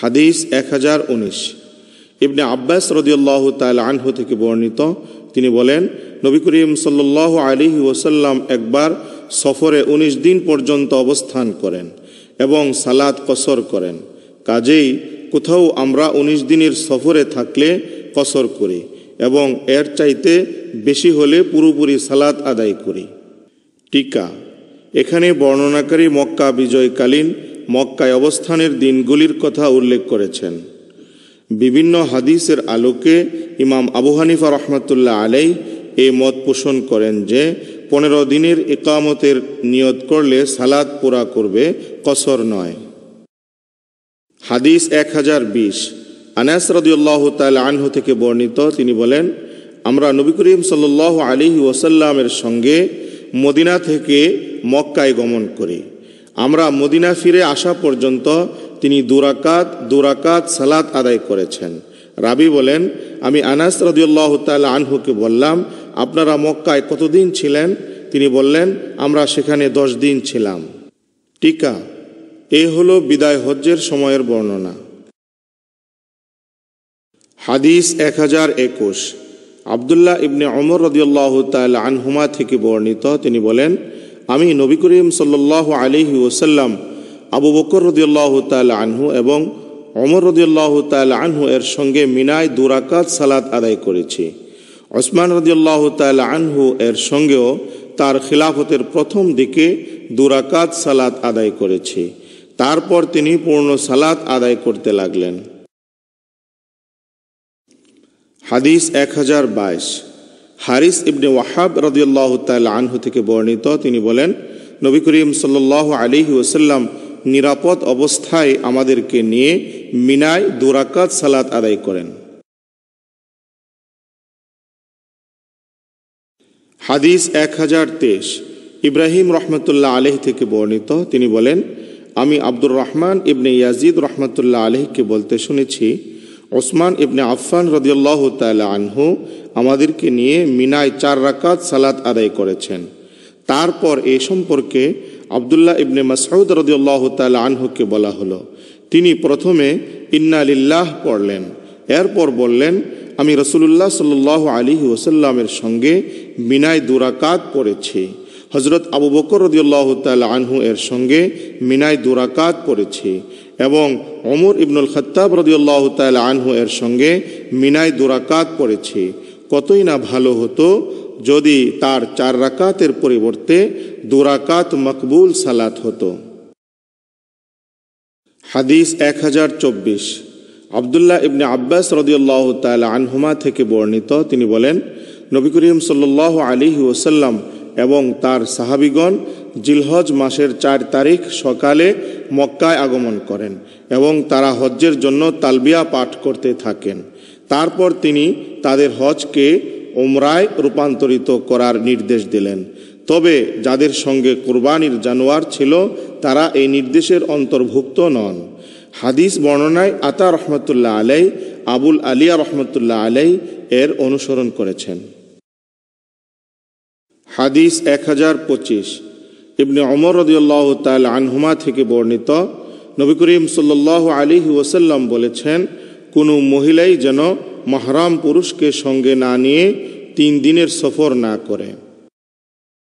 হাদিস এক হাজার উনিশ ইবনে আব্বাস রদিউল্লাহ তাল আনহু থেকে বর্ণিত তিনি বলেন নবী করিম সাল্ল আলী ওসাল্লাম একবার সফরে ১৯ দিন পর্যন্ত অবস্থান করেন এবং সালাদ কসর করেন কাজেই কোথাও আমরা ১৯ দিনের সফরে থাকলে কসর করি এবং এর চাইতে বেশি হলে পুরোপুরি সালাদ আদায় করি টিকা এখানে বর্ণনাকারী মক্কা বিজয়কালীন মক্কায় অবস্থানের দিনগুলির কথা উল্লেখ করেছেন বিভিন্ন হাদিসের আলোকে ইমাম আবু হানিফা রহমতুল্লাহ আলাই এ মত পোষণ করেন যে পনেরো দিনের একামতের নিয়ত করলে সালাদ পোড়া করবে কসর নয় হাদিস এক হাজার বিশ আনাসরদুল্লাহ তাল আনহু থেকে বর্ণিত তিনি বলেন আমরা নবী করিম সাল্লাহ আলী ওসাল্লামের সঙ্গে মদিনা থেকে মক্কায় গমন করি আমরা মদিনা ফিরে আসা পর্যন্ত তিনি দুরাকাত দুরাকাত সালাত আদায় করেছেন রাবি বলেন আমি আনাস রদিউল্লাহ তাল্লাহ আনহুকে বললাম আপনারা মক্কায় কতদিন ছিলেন তিনি বললেন আমরা সেখানে দশ দিন ছিলাম টিকা এ হল বিদায় হজ্জের সময়ের বর্ণনা হাদিস এক হাজার একুশ আবদুল্লাহ ইবনে অমর রদিউল্লাহ তাল আনহুমা থেকে বর্ণিত তিনি বলেন আমি নবী করিম সাল্লাহ আলহি ওসাল্লাম আবু বকর রদিউল্লাহ তাল আনহু এবং অমর রদিউল্লাহ তাল আনহু এর সঙ্গে মিনায় দুরাকাত সালাত আদায় করেছি ওসমান রদিউল্লাহ তাল আনহু এর সঙ্গেও তার খিলাফতের প্রথম দিকে দুরাকাত সালাত আদায় করেছি তারপর তিনি পূর্ণ সালাত আদায় করতে লাগলেন হাদিস এক হাজার বাইশ হারিস ইবনে ওয়াহাব রদিয়াল্লাহ তাল আনহু থেকে বর্ণিত তিনি বলেন নবী করিম সাল্লাহ আলিহি ওসাল্লাম নিরাপদ অবস্থায় আমাদেরকে নিয়ে মিনায় দুরাকাত সালাত আদায় করেন হাদিস এক হাজার তেইশ ইব্রাহিম রহমতুল্লাহ আলহ থেকে বর্ণিত তিনি বলেন আমি আব্দুর রহমান ইবনে ইয়াজিদ রহমতুল্লাহ আলহকে বলতে শুনেছি ওসমান ইবনে আফান রদিয়াল্লাহ তাল আনহু আমাদেরকে নিয়ে মিনায় চার রাকাত সালাত আদায় করেছেন তারপর এ সম্পর্কে আবদুল্লাহ ইবনে মাসাউদ রদিউল্লাহ তাল আনহুকে বলা হলো তিনি প্রথমে ইন্নালিল্লাহ পড়লেন এরপর বললেন আমি রসুলুল্লাহ সাল আলী ওসাল্লামের সঙ্গে মিনায় দুরাকাত পড়েছি হজরত আবু বকর রদিউল্লাহ তাল আনহু এর সঙ্গে মিনায় দুরাকাত পড়েছি এবং অমর ইবনুল খত্তাব রদিউল্লাহ তাল আনহু এর সঙ্গে মিনায় দুরাকাত পড়েছি কতই না ভালো হতো যদি তার চার রাকাতের পরিবর্তে দুরাকাত মকবুল সালাত হতো হাদিস এক হাজার চব্বিশ আবদুল্লাহ ইবনে আব্বাস রদিয়াল্লাহ তাল আনহুমা থেকে বর্ণিত তিনি বলেন নবী করিম সাল্ল আলী ওসাল্লাম এবং তার সাহাবিগণ জিলহজ মাসের চার তারিখ সকালে মক্কায় আগমন করেন এবং তারা হজ্জের জন্য তালবিয়া পাঠ করতে থাকেন তারপর তিনি তাদের হজকে ওমরায় রূপান্তরিত করার নির্দেশ দিলেন তবে যাদের সঙ্গে কোরবানির জানোয়ার ছিল তারা এই নির্দেশের অন্তর্ভুক্ত নন হাদিস বর্ণনায় আতা রহমতুল্লাহ আলাই আবুল আলিয়া রহমতুল্লাহ আলাই এর অনুসরণ করেছেন হাদিস এক হাজার পঁচিশ ইবনে অমর রদিউল্লাহ তাল আনহুমা থেকে বর্ণিত নবী করিম সাল্লাহ আলী ওসাল্লাম বলেছেন কোনো মহিলাই যেন মাহরাম পুরুষকে সঙ্গে না নিয়ে তিন দিনের সফর না করে